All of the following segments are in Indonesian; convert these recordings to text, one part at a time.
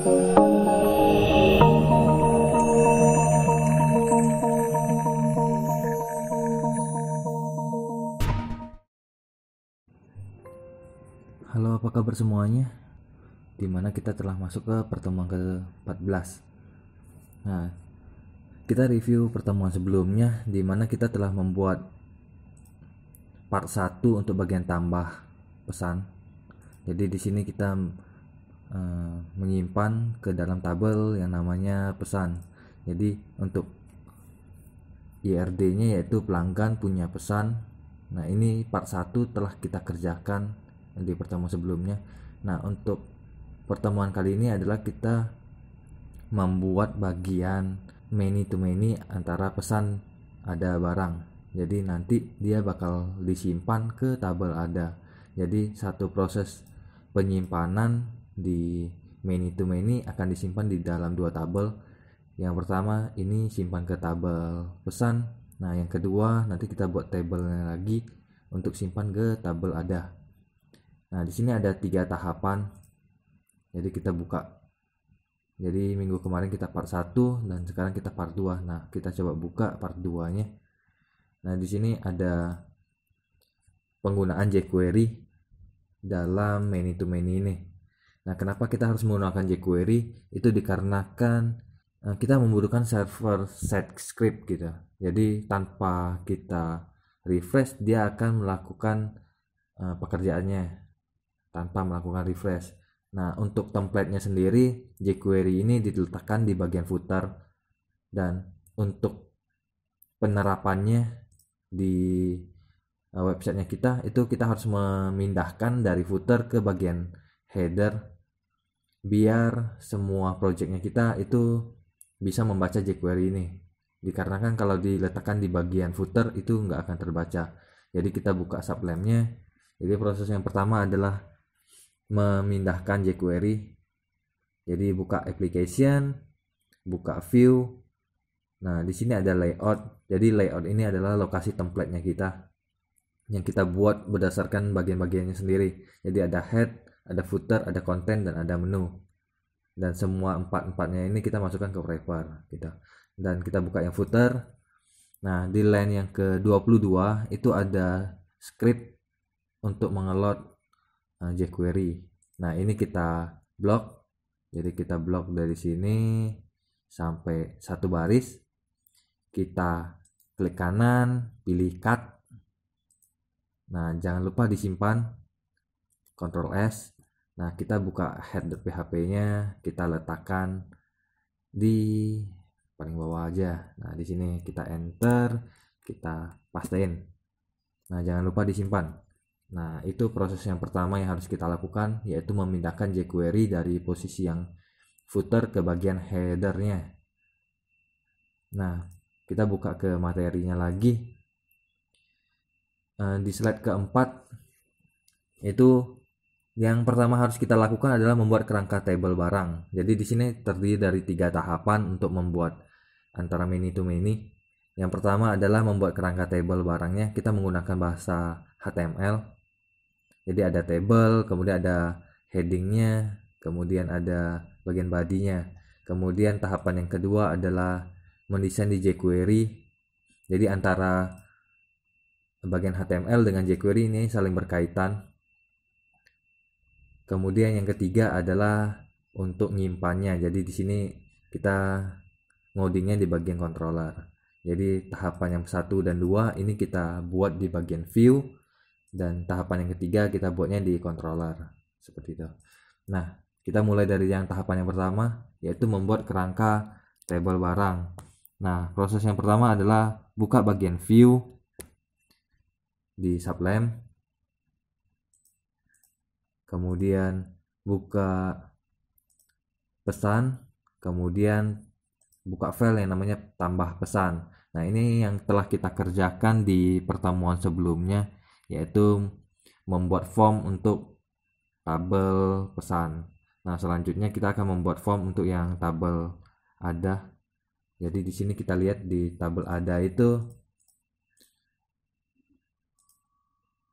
Halo, apa kabar semuanya? Dimana kita telah masuk ke pertemuan ke-14. Nah, kita review pertemuan sebelumnya, dimana kita telah membuat part 1 untuk bagian tambah pesan. Jadi di sini kita Eh, menyimpan ke dalam tabel yang namanya pesan. Jadi untuk IRD-nya yaitu pelanggan punya pesan. Nah, ini part 1 telah kita kerjakan di pertemuan sebelumnya. Nah, untuk pertemuan kali ini adalah kita membuat bagian many to many antara pesan ada barang. Jadi nanti dia bakal disimpan ke tabel ada. Jadi satu proses penyimpanan di many to many akan disimpan di dalam dua tabel. Yang pertama ini simpan ke tabel pesan. Nah, yang kedua nanti kita buat tabelnya lagi untuk simpan ke tabel ada. Nah, di sini ada tiga tahapan. Jadi kita buka. Jadi minggu kemarin kita part 1 dan sekarang kita part 2. Nah, kita coba buka part 2-nya. Nah, di sini ada penggunaan jQuery dalam many to many ini. Nah, kenapa kita harus menggunakan jQuery? Itu dikarenakan uh, kita membutuhkan server set script gitu. Jadi tanpa kita refresh, dia akan melakukan uh, pekerjaannya tanpa melakukan refresh. Nah, untuk template nya sendiri, jQuery ini diletakkan di bagian footer dan untuk penerapannya di uh, websitenya kita itu kita harus memindahkan dari footer ke bagian header biar semua projectnya kita itu bisa membaca jQuery ini dikarenakan kalau diletakkan di bagian footer itu nggak akan terbaca jadi kita buka sublemnya jadi proses yang pertama adalah memindahkan jQuery jadi buka application buka view nah di sini ada layout jadi layout ini adalah lokasi template-nya kita yang kita buat berdasarkan bagian-bagiannya sendiri jadi ada head ada footer, ada konten, dan ada menu. Dan semua empat-empatnya ini kita masukkan ke wrapper kita. Gitu. Dan kita buka yang footer. Nah, di line yang ke-22 itu ada script untuk mengelot uh, jQuery. Nah, ini kita blok. Jadi kita blok dari sini sampai satu baris. Kita klik kanan, pilih cut. Nah, jangan lupa disimpan Ctrl S Nah, kita buka header PHP-nya, kita letakkan di paling bawah aja. Nah, di sini kita enter, kita pastein Nah, jangan lupa disimpan. Nah, itu proses yang pertama yang harus kita lakukan yaitu memindahkan jQuery dari posisi yang footer ke bagian headernya. Nah, kita buka ke materinya lagi. Eh, di slide keempat itu yang pertama harus kita lakukan adalah membuat kerangka table barang. Jadi di sini terdiri dari tiga tahapan untuk membuat antara mini to mini. Yang pertama adalah membuat kerangka table barangnya. Kita menggunakan bahasa HTML. Jadi ada table, kemudian ada headingnya, kemudian ada bagian bodynya. Kemudian tahapan yang kedua adalah mendesain di jQuery. Jadi antara bagian HTML dengan jQuery ini saling berkaitan Kemudian yang ketiga adalah untuk nyimpannya. Jadi di sini kita ngodingnya di bagian controller. Jadi tahapan yang satu dan dua ini kita buat di bagian view dan tahapan yang ketiga kita buatnya di controller seperti itu. Nah, kita mulai dari yang tahapan yang pertama yaitu membuat kerangka table barang. Nah, proses yang pertama adalah buka bagian view di Sublime kemudian buka pesan, kemudian buka file yang namanya tambah pesan. Nah, ini yang telah kita kerjakan di pertemuan sebelumnya yaitu membuat form untuk tabel pesan. Nah, selanjutnya kita akan membuat form untuk yang tabel ada. Jadi di sini kita lihat di tabel ada itu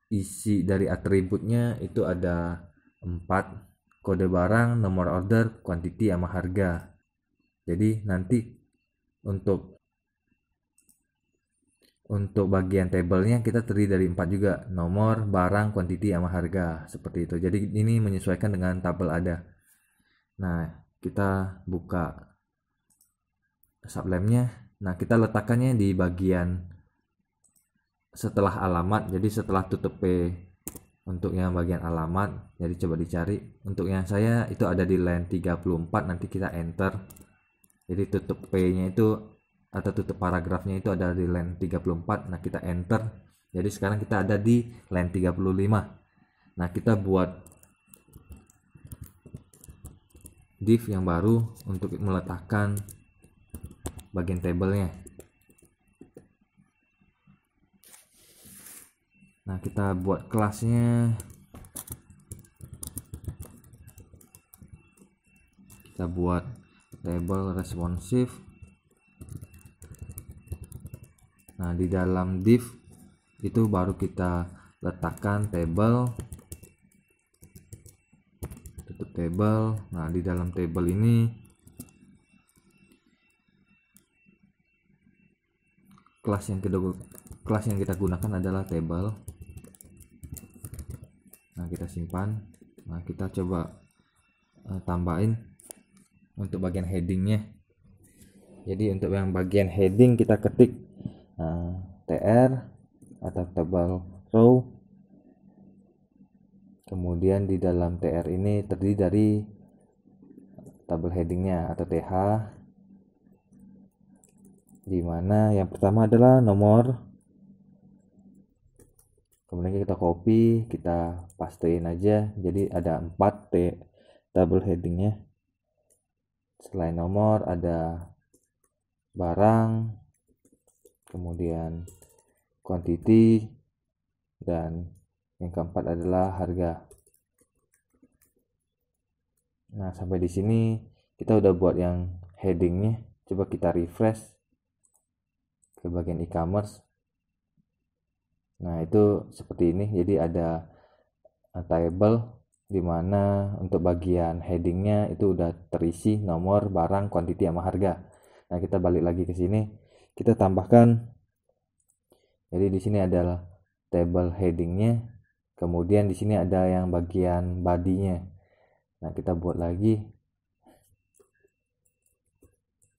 isi dari atributnya itu ada 4. Kode barang, nomor order, quantity sama harga. Jadi nanti untuk untuk bagian tabelnya kita terdiri dari empat juga nomor barang quantity sama harga seperti itu jadi ini menyesuaikan dengan tabel ada nah kita buka sublamnya nah kita letakkannya di bagian setelah alamat jadi setelah tutup p untuk yang bagian alamat jadi coba dicari untuk yang saya itu ada di line 34 nanti kita enter jadi tutup P nya itu atau tutup paragrafnya itu ada di line 34 nah kita enter jadi sekarang kita ada di line 35 nah kita buat div yang baru untuk meletakkan bagian tabelnya nah kita buat kelasnya kita buat table responsive nah di dalam div itu baru kita letakkan table tutup table nah di dalam table ini kelas yang kedua kelas yang kita gunakan adalah table kita simpan nah kita coba uh, tambahin untuk bagian headingnya jadi untuk yang bagian heading kita ketik uh, eh, tr atau tabel row kemudian di dalam tr ini terdiri dari tabel headingnya atau th di mana yang pertama adalah nomor kemudian kita copy kita pastein aja jadi ada 4 T double headingnya selain nomor ada barang kemudian quantity dan yang keempat adalah harga nah sampai di sini kita udah buat yang headingnya coba kita refresh ke bagian e-commerce Nah, itu seperti ini. Jadi ada eh, table di mana untuk bagian headingnya itu udah terisi nomor barang, kuantiti sama harga. Nah, kita balik lagi ke sini. Kita tambahkan jadi di sini adalah table headingnya. Kemudian di sini ada yang bagian bodynya. Nah, kita buat lagi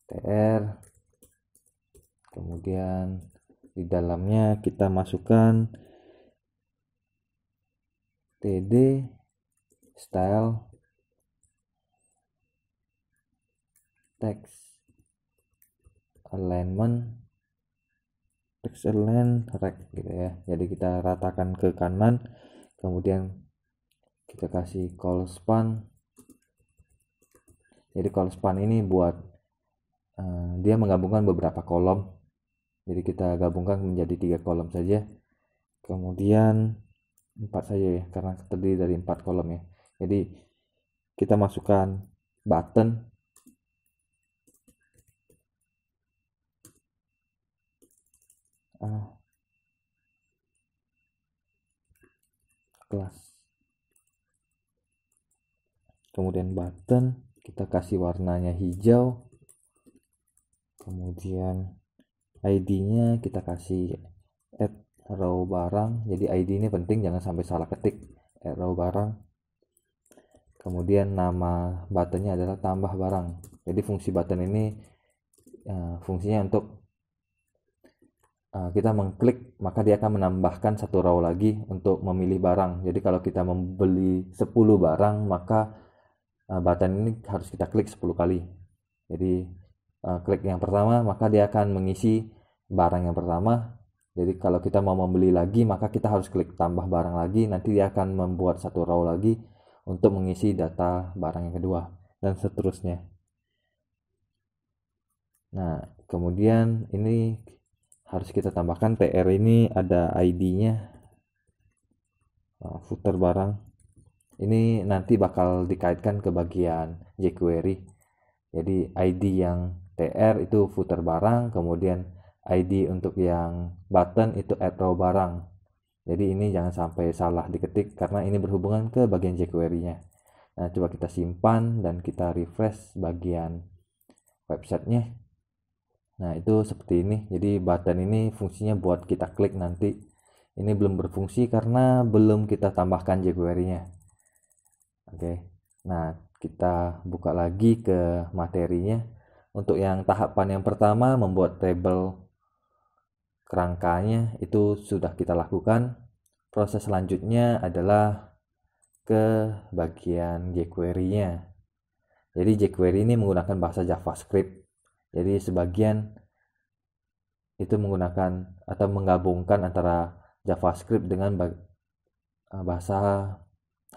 tr kemudian di dalamnya kita masukkan td style text alignment text align rect gitu ya jadi kita ratakan ke kanan kemudian kita kasih call span jadi call span ini buat uh, dia menggabungkan beberapa kolom jadi kita gabungkan menjadi tiga kolom saja kemudian empat saja ya karena terdiri dari empat kolom ya jadi kita masukkan button ah, kelas kemudian button kita kasih warnanya hijau kemudian ID-nya kita kasih add row barang jadi ID ini penting jangan sampai salah ketik add row barang kemudian nama buttonnya adalah tambah barang jadi fungsi button ini uh, fungsinya untuk uh, kita mengklik maka dia akan menambahkan satu row lagi untuk memilih barang jadi kalau kita membeli 10 barang maka uh, button ini harus kita klik 10 kali jadi Eh, klik yang pertama maka dia akan mengisi barang yang pertama jadi kalau kita mau membeli lagi maka kita harus klik tambah barang lagi nanti dia akan membuat satu row lagi untuk mengisi data barang yang kedua dan seterusnya nah kemudian ini harus kita tambahkan TR ini ada ID-nya nah, footer barang ini nanti bakal dikaitkan ke bagian jQuery jadi ID yang TR itu footer barang, kemudian ID untuk yang button itu add row barang. Jadi ini jangan sampai salah diketik karena ini berhubungan ke bagian jQuery-nya. Nah, coba kita simpan dan kita refresh bagian websitenya. Nah, itu seperti ini. Jadi button ini fungsinya buat kita klik nanti. Ini belum berfungsi karena belum kita tambahkan jQuery-nya. Oke. Nah, kita buka lagi ke materinya. Untuk yang tahapan yang pertama membuat table kerangkanya itu sudah kita lakukan. Proses selanjutnya adalah ke bagian jQuery-nya. Jadi jQuery ini menggunakan bahasa JavaScript. Jadi sebagian itu menggunakan atau menggabungkan antara JavaScript dengan eh, bahasa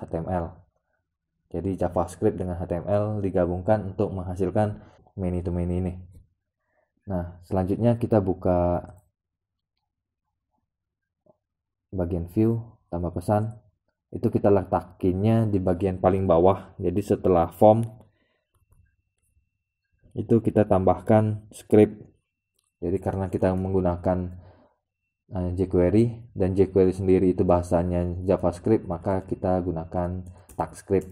HTML. Jadi JavaScript dengan HTML digabungkan untuk menghasilkan many to many ini. Nah, selanjutnya kita buka bagian view, tambah pesan. Itu kita letakinnya di bagian paling bawah. Jadi setelah form itu kita tambahkan script. Jadi karena kita menggunakan eh, jQuery dan jQuery sendiri itu bahasanya JavaScript, maka kita gunakan TypeScript.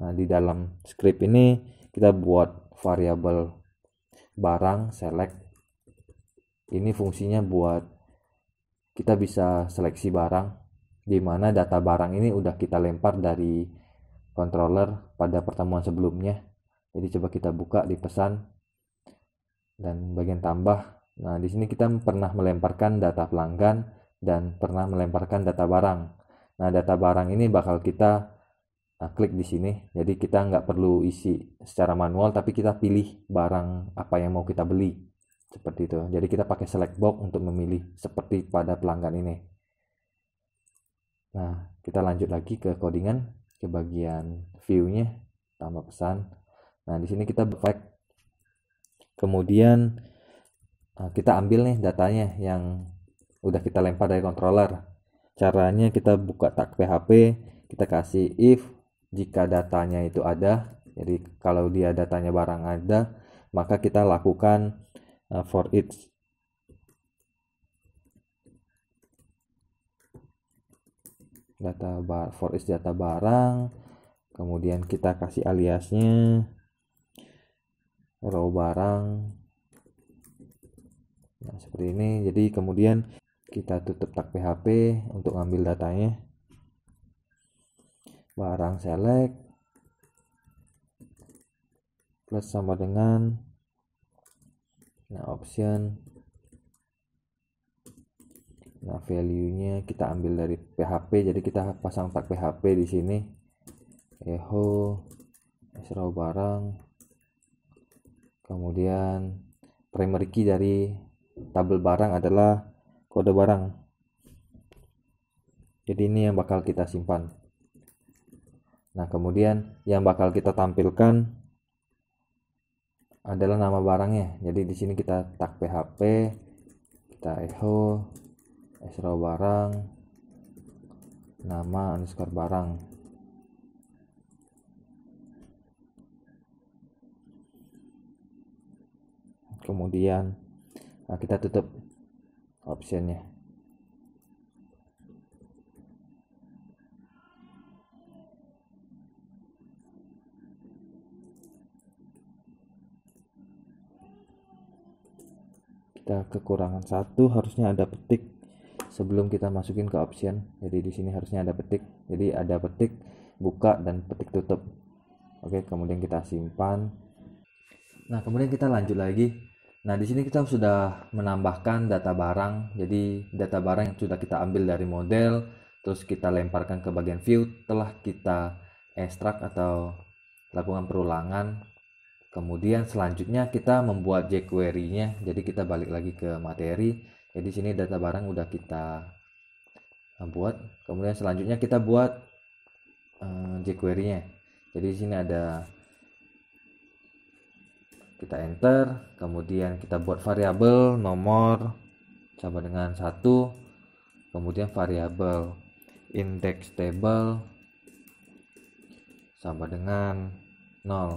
Nah, di dalam script ini kita buat variabel barang select ini fungsinya buat kita bisa seleksi barang di mana data barang ini udah kita lempar dari controller pada pertemuan sebelumnya jadi coba kita buka di pesan dan bagian tambah nah di sini kita pernah melemparkan data pelanggan dan pernah melemparkan data barang nah data barang ini bakal kita Nah, klik di sini. Jadi kita nggak perlu isi secara manual, tapi kita pilih barang apa yang mau kita beli. Seperti itu. Jadi kita pakai select box untuk memilih seperti pada pelanggan ini. Nah, kita lanjut lagi ke codingan, ke bagian view-nya, tambah pesan. Nah, di sini kita back Kemudian nah, kita ambil nih datanya yang udah kita lempar dari controller. Caranya kita buka tag PHP, kita kasih if jika datanya itu ada jadi kalau dia datanya barang ada maka kita lakukan uh, for each data bar for each data barang kemudian kita kasih aliasnya row barang nah seperti ini jadi kemudian kita tutup tag PHP untuk ngambil datanya barang select plus sama dengan nah option nah value-nya kita ambil dari PHP jadi kita pasang tag PHP di sini echo row barang kemudian primary key dari tabel barang adalah kode barang jadi ini yang bakal kita simpan Nah, kemudian yang bakal kita tampilkan adalah nama barangnya. Jadi di sini kita tag PHP, kita echo esrow barang, nama underscore barang. Kemudian nah kita tutup optionnya. kita kekurangan satu harusnya ada petik sebelum kita masukin ke option jadi di sini harusnya ada petik jadi ada petik buka dan petik tutup oke kemudian kita simpan nah kemudian kita lanjut lagi nah di sini kita sudah menambahkan data barang jadi data barang yang sudah kita ambil dari model terus kita lemparkan ke bagian view telah kita ekstrak atau lakukan perulangan Kemudian selanjutnya kita membuat jQuery-nya. Jadi kita balik lagi ke materi. Jadi sini data barang udah kita buat. Kemudian selanjutnya kita buat eh, jQuery-nya. Jadi sini ada kita enter, kemudian kita buat variabel nomor sama dengan satu, kemudian variabel index table sama dengan 0.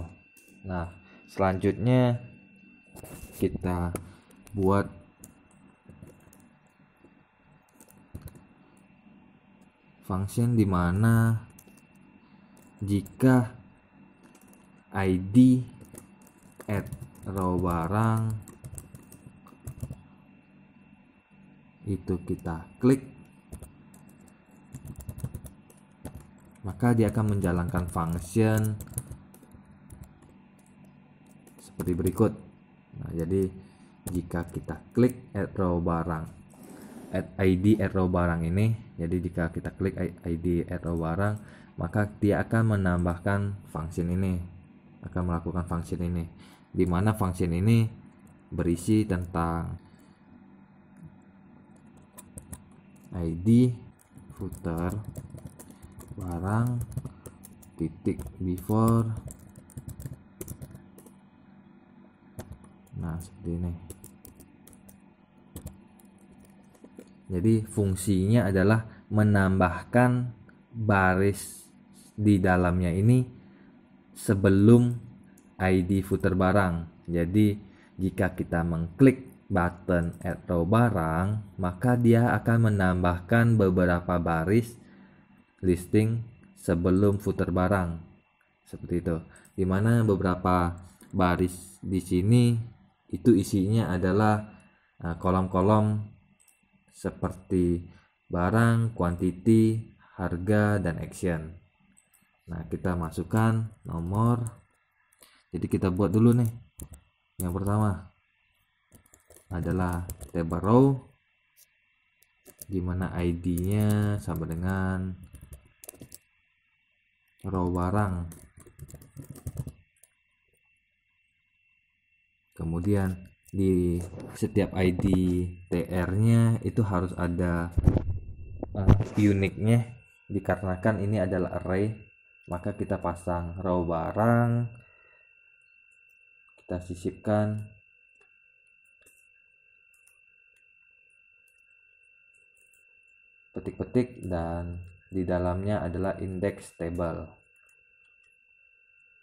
Nah, selanjutnya kita buat function di mana jika ID at row barang itu kita klik maka dia akan menjalankan function seperti berikut. Nah, jadi jika kita klik add row barang add ID add row barang ini, jadi jika kita klik ID add row barang, maka dia akan menambahkan fungsi ini, akan melakukan fungsi ini. Di mana fungsi ini berisi tentang ID footer barang titik before nah seperti ini jadi fungsinya adalah menambahkan baris di dalamnya ini sebelum ID footer barang jadi jika kita mengklik button add row barang maka dia akan menambahkan beberapa baris listing sebelum footer barang seperti itu dimana beberapa baris di sini itu isinya adalah eh, kolom-kolom seperti barang, quantity, harga, dan action. Nah, kita masukkan nomor. Jadi kita buat dulu nih. Yang pertama adalah table row mana ID-nya sama dengan row barang kemudian di setiap ID TR-nya itu harus ada uh, uniknya dikarenakan ini adalah array maka kita pasang row barang kita sisipkan petik-petik dan di dalamnya adalah index table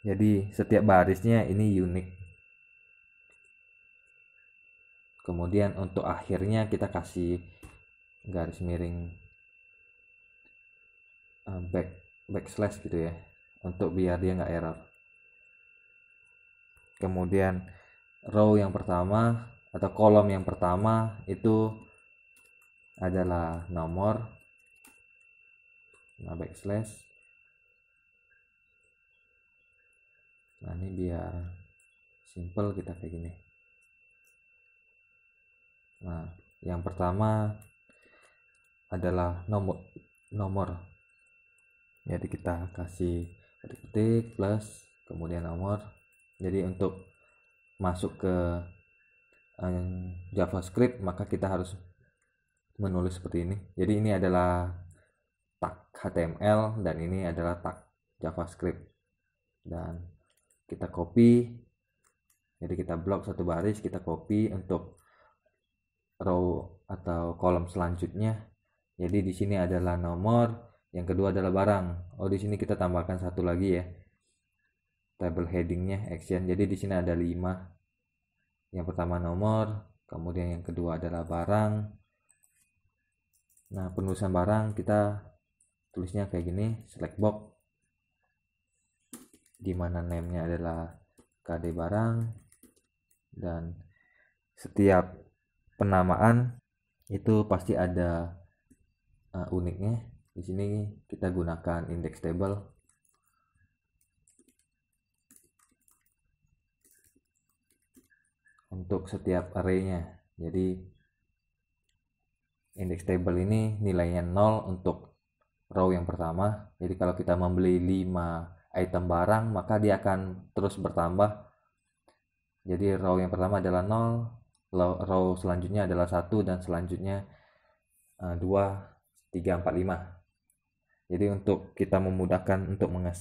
jadi setiap barisnya ini unik kemudian untuk akhirnya kita kasih garis miring eh, back backslash gitu ya untuk biar dia nggak error kemudian row yang pertama atau kolom yang pertama itu adalah nomor nah backslash nah ini biar simple kita kayak gini Nah, yang pertama adalah nomor nomor. Jadi kita kasih titik plus kemudian nomor. Jadi untuk masuk ke um, JavaScript maka kita harus menulis seperti ini. Jadi ini adalah tag HTML dan ini adalah tag JavaScript. Dan kita copy. Jadi kita blok satu baris, kita copy untuk row atau kolom selanjutnya. Jadi di sini adalah nomor, yang kedua adalah barang. Oh, di sini kita tambahkan satu lagi ya. Table headingnya action. Jadi di sini ada 5. Yang pertama nomor, kemudian yang kedua adalah barang. Nah, penulisan barang kita tulisnya kayak gini, select box. Di mana name-nya adalah KD barang dan setiap penamaan itu pasti ada uh, uniknya. Di sini kita gunakan index table untuk setiap arraynya. Jadi index table ini nilainya 0 untuk row yang pertama. Jadi kalau kita membeli 5 item barang, maka dia akan terus bertambah. Jadi row yang pertama adalah 0, row selanjutnya adalah satu dan selanjutnya eh, dua tiga empat lima jadi untuk kita memudahkan untuk menge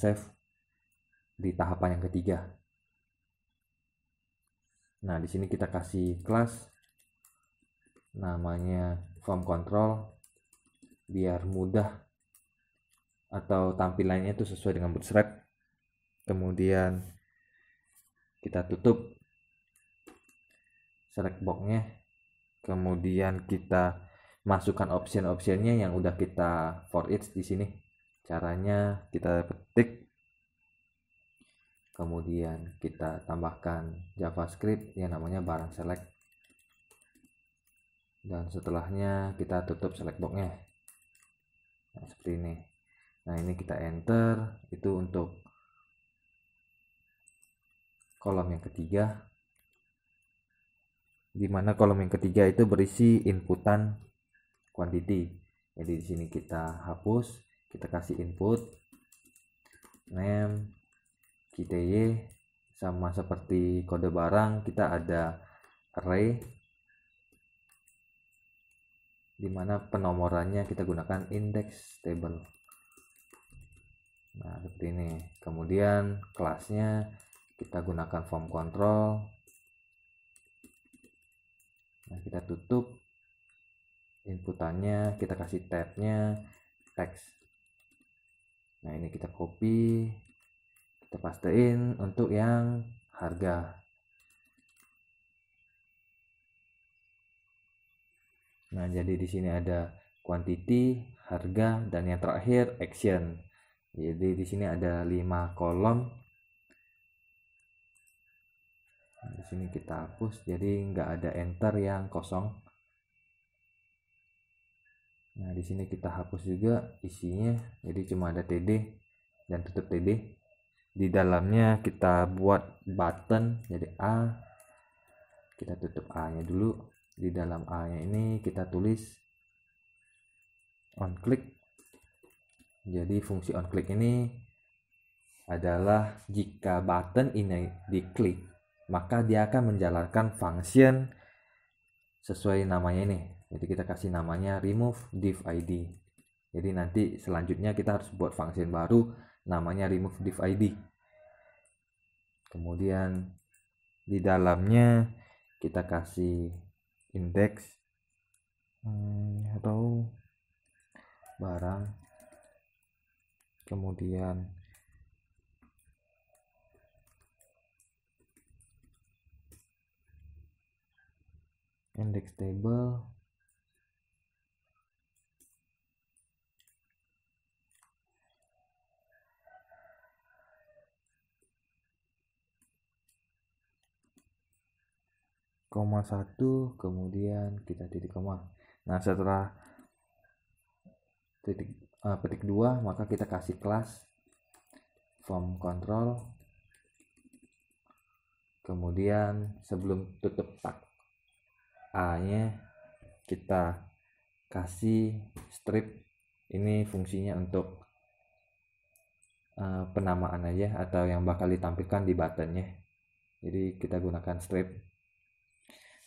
di tahapan yang ketiga nah di sini kita kasih kelas namanya form control biar mudah atau tampilannya itu sesuai dengan bootstrap kemudian kita tutup select boxnya kemudian kita masukkan option-optionnya yang udah kita for each di sini caranya kita petik kemudian kita tambahkan javascript yang namanya barang select dan setelahnya kita tutup select boxnya nah, seperti ini nah ini kita enter itu untuk kolom yang ketiga di mana kolom yang ketiga itu berisi inputan quantity jadi di sini kita hapus kita kasih input name kita sama seperti kode barang kita ada array di mana penomorannya kita gunakan index table nah seperti ini kemudian kelasnya kita gunakan form control nah kita tutup inputannya kita kasih tabnya teks nah ini kita copy kita pastein untuk yang harga nah jadi di sini ada quantity harga dan yang terakhir action jadi di sini ada lima kolom di sini kita hapus jadi nggak ada enter yang kosong nah di sini kita hapus juga isinya jadi cuma ada td dan tutup td di dalamnya kita buat button jadi a kita tutup a nya dulu di dalam a nya ini kita tulis on click jadi fungsi on click ini adalah jika button ini diklik maka dia akan menjalankan function sesuai namanya ini. Jadi kita kasih namanya remove div id. Jadi nanti selanjutnya kita harus buat function baru namanya remove div id. Kemudian di dalamnya kita kasih index hmm, atau barang kemudian index table koma satu kemudian kita titik koma nah setelah titik uh, petik dua maka kita kasih kelas form control kemudian sebelum tutup tak A nya kita kasih strip ini fungsinya untuk uh, penamaan aja atau yang bakal ditampilkan di buttonnya jadi kita gunakan strip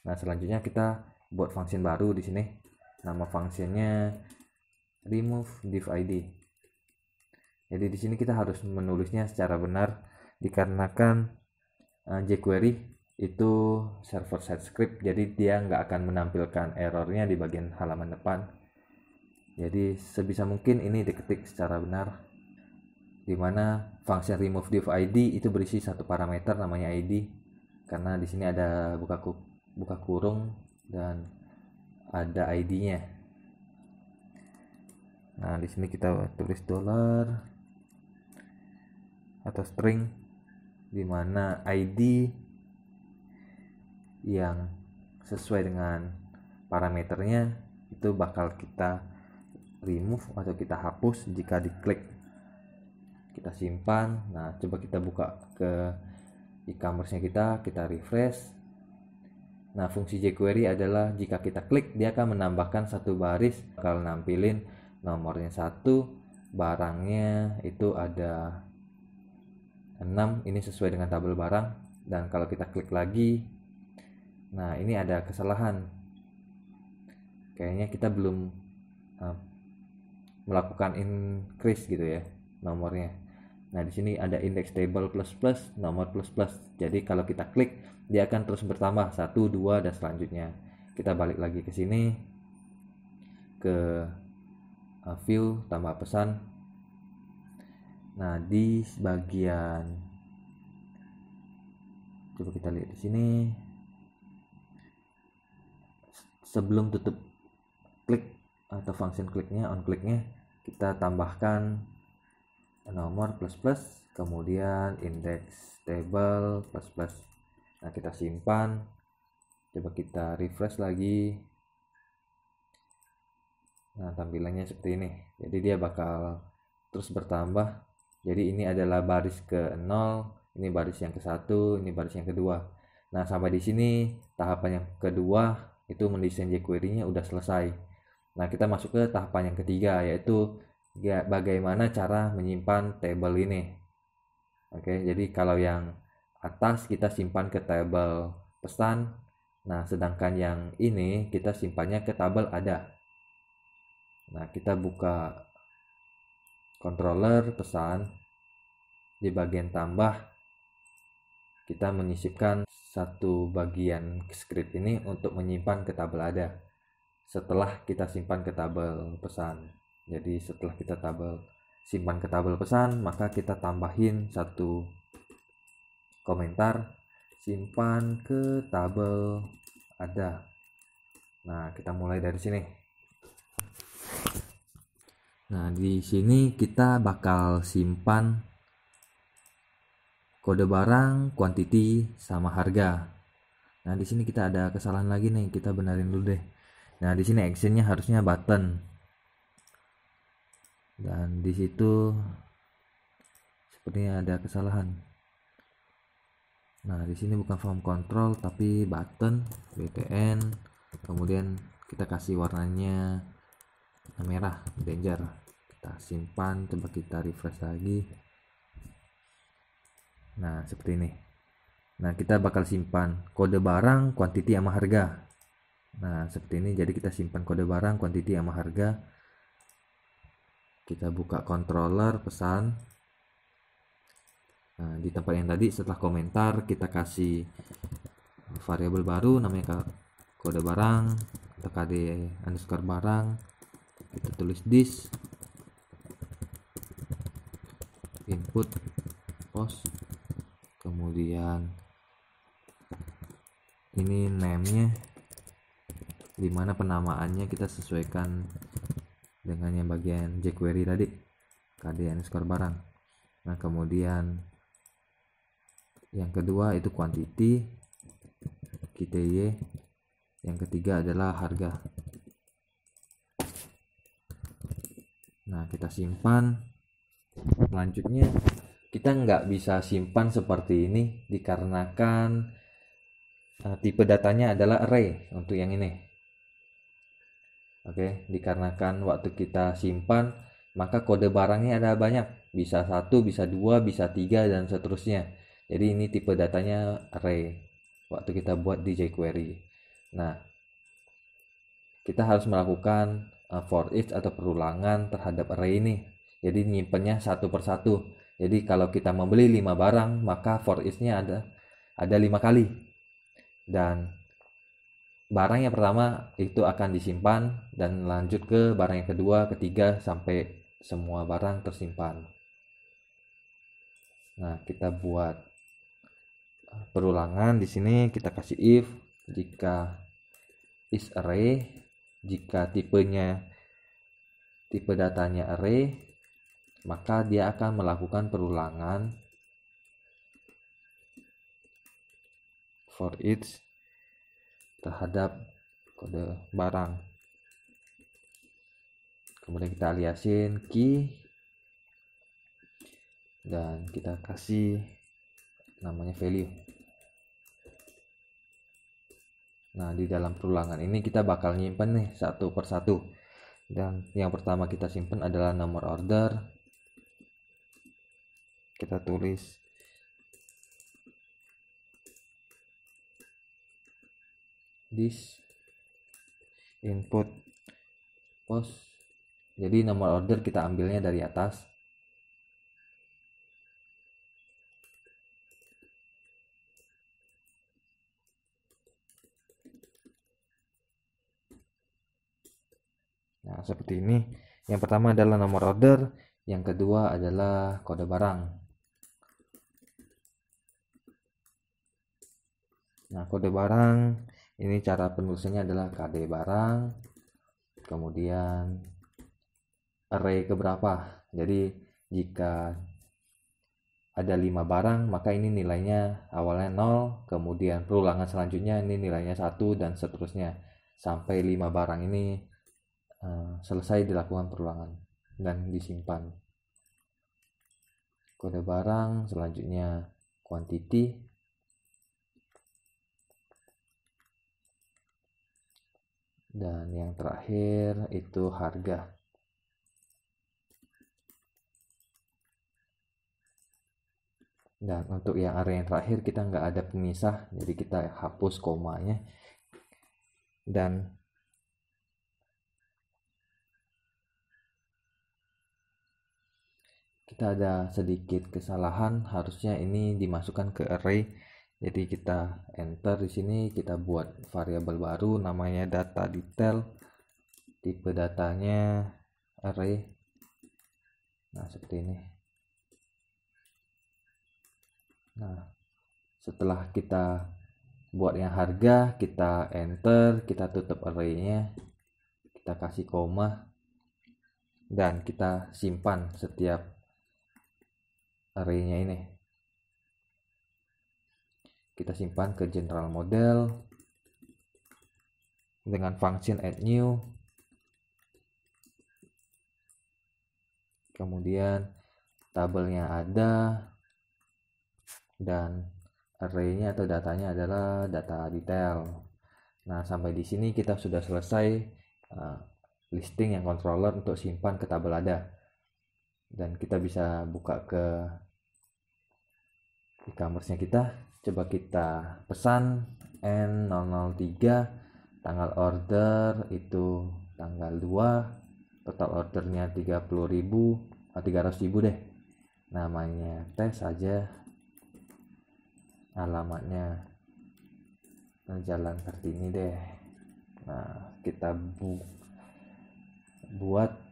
nah selanjutnya kita buat function baru di sini nama fungsinya remove div id jadi di sini kita harus menulisnya secara benar dikarenakan uh, jQuery itu server side script jadi dia nggak akan menampilkan errornya di bagian halaman depan jadi sebisa mungkin ini diketik secara benar di mana function remove div id itu berisi satu parameter namanya id karena di sini ada buka ku, buka kurung dan ada id-nya nah di sini kita tulis dollar atau string di mana id yang sesuai dengan parameternya itu bakal kita remove atau kita hapus jika diklik kita simpan nah coba kita buka ke e-commerce nya kita kita refresh nah fungsi jQuery adalah jika kita klik dia akan menambahkan satu baris bakal nampilin nomornya satu barangnya itu ada 6 ini sesuai dengan tabel barang dan kalau kita klik lagi Nah, ini ada kesalahan. Kayaknya kita belum uh, melakukan increase gitu ya nomornya. Nah, di sini ada index table plus plus, nomor plus plus. Jadi kalau kita klik, dia akan terus bertambah satu dua dan selanjutnya. Kita balik lagi ke sini ke uh, view tambah pesan. Nah, di bagian coba kita lihat di sini sebelum tutup klik atau function kliknya on kliknya kita tambahkan nomor plus plus kemudian index table plus plus nah kita simpan coba kita refresh lagi nah tampilannya seperti ini jadi dia bakal terus bertambah jadi ini adalah baris ke 0 ini baris yang ke satu ini baris yang kedua nah sampai di sini tahapan yang kedua itu mendesain jQuery-nya udah selesai. Nah, kita masuk ke tahapan yang ketiga yaitu bagaimana cara menyimpan table ini. Oke, jadi kalau yang atas kita simpan ke table pesan. Nah, sedangkan yang ini kita simpannya ke tabel ada. Nah, kita buka controller pesan di bagian tambah kita menyisipkan satu bagian script ini untuk menyimpan ke tabel ada setelah kita simpan ke tabel pesan jadi setelah kita tabel simpan ke tabel pesan maka kita tambahin satu komentar simpan ke tabel ada nah kita mulai dari sini nah di sini kita bakal simpan kode barang, quantity, sama harga. Nah, di sini kita ada kesalahan lagi nih, kita benerin dulu deh. Nah, di sini actionnya harusnya button. Dan di situ sepertinya ada kesalahan. Nah, di sini bukan form control tapi button BTN. Kemudian kita kasih warnanya merah, danger. Kita simpan, coba kita refresh lagi. Nah, seperti ini. Nah, kita bakal simpan kode barang, kuantiti, sama harga. Nah, seperti ini. Jadi kita simpan kode barang, kuantiti, sama harga. Kita buka controller pesan. Nah, di tempat yang tadi setelah komentar kita kasih variabel baru namanya kode barang atau KD underscore barang. Kita tulis this input post kemudian ini name-nya dimana penamaannya kita sesuaikan dengan yang bagian jQuery tadi KDN skor barang nah kemudian yang kedua itu quantity y yang ketiga adalah harga nah kita simpan selanjutnya kita nggak bisa simpan seperti ini dikarenakan uh, tipe datanya adalah array untuk yang ini. Oke, okay, dikarenakan waktu kita simpan maka kode barangnya ada banyak, bisa satu, bisa dua, bisa tiga dan seterusnya. Jadi ini tipe datanya array waktu kita buat di jQuery. Nah, kita harus melakukan uh, for each atau perulangan terhadap array ini. Jadi nyimpennya satu persatu jadi kalau kita membeli 5 barang, maka for each-nya ada ada 5 kali. Dan barang yang pertama itu akan disimpan dan lanjut ke barang yang kedua, ketiga sampai semua barang tersimpan. Nah, kita buat eh, perulangan di sini kita kasih if jika is array jika tipenya tipe datanya array maka dia akan melakukan perulangan for each terhadap kode barang kemudian kita aliasin key dan kita kasih namanya value nah di dalam perulangan ini kita bakal nyimpen nih satu persatu dan yang pertama kita simpan adalah nomor order kita tulis this input post jadi nomor order kita ambilnya dari atas nah seperti ini yang pertama adalah nomor order yang kedua adalah kode barang nah kode barang ini cara penulisannya adalah KD barang kemudian array keberapa jadi jika ada lima barang maka ini nilainya awalnya 0 kemudian perulangan selanjutnya ini nilainya satu dan seterusnya sampai lima barang ini uh, selesai dilakukan perulangan dan disimpan kode barang selanjutnya quantity dan yang terakhir itu harga dan untuk yang area yang terakhir kita nggak ada pemisah jadi kita hapus komanya dan kita ada sedikit kesalahan harusnya ini dimasukkan ke array jadi kita enter di sini kita buat variabel baru namanya data detail tipe datanya array nah seperti ini nah setelah kita buat yang harga kita enter kita tutup arraynya kita kasih koma dan kita simpan setiap arraynya ini kita simpan ke general model dengan function add new kemudian tabelnya ada dan arraynya atau datanya adalah data detail nah sampai di sini kita sudah selesai uh, listing yang controller untuk simpan ke tabel ada dan kita bisa buka ke e-commerce-nya kita coba kita pesan N003 tanggal order itu tanggal 2 total ordernya 30.000 atau 300.000 deh namanya tes aja alamatnya nah, Jalan ini deh nah kita bu buat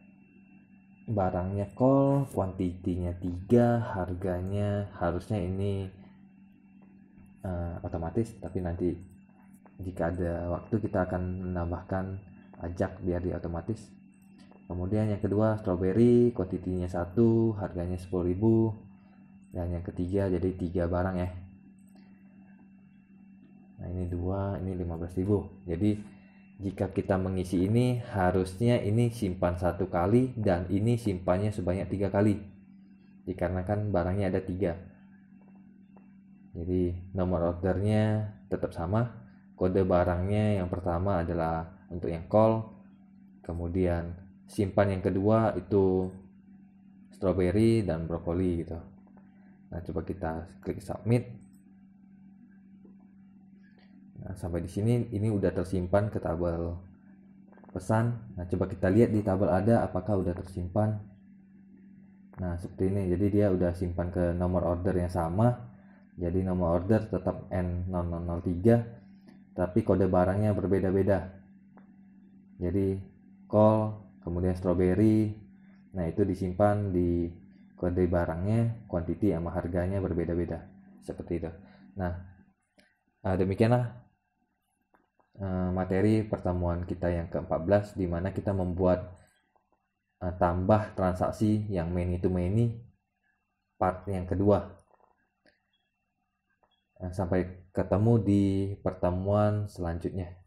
barangnya kol, kuantitinya tiga harganya harusnya ini uh, otomatis tapi nanti jika ada waktu kita akan menambahkan ajak biar dia otomatis kemudian yang kedua strawberry kuantitinya satu harganya 10.000 dan yang ketiga jadi tiga barang ya nah ini dua ini 15.000 jadi jika kita mengisi ini harusnya ini simpan satu kali dan ini simpannya sebanyak tiga kali dikarenakan barangnya ada tiga jadi nomor ordernya tetap sama kode barangnya yang pertama adalah untuk yang call kemudian simpan yang kedua itu strawberry dan brokoli gitu nah coba kita klik submit Nah, sampai di sini ini udah tersimpan ke tabel pesan. Nah, coba kita lihat di tabel ada apakah udah tersimpan. Nah, seperti ini. Jadi dia udah simpan ke nomor order yang sama. Jadi nomor order tetap N0003 tapi kode barangnya berbeda-beda. Jadi call, kemudian strawberry. Nah, itu disimpan di kode barangnya, quantity sama harganya berbeda-beda. Seperti itu. Nah, eh, demikianlah Eh, materi pertemuan kita yang ke-14 di mana kita membuat uh, tambah transaksi yang many to many part yang kedua. Eh, sampai ketemu di pertemuan selanjutnya.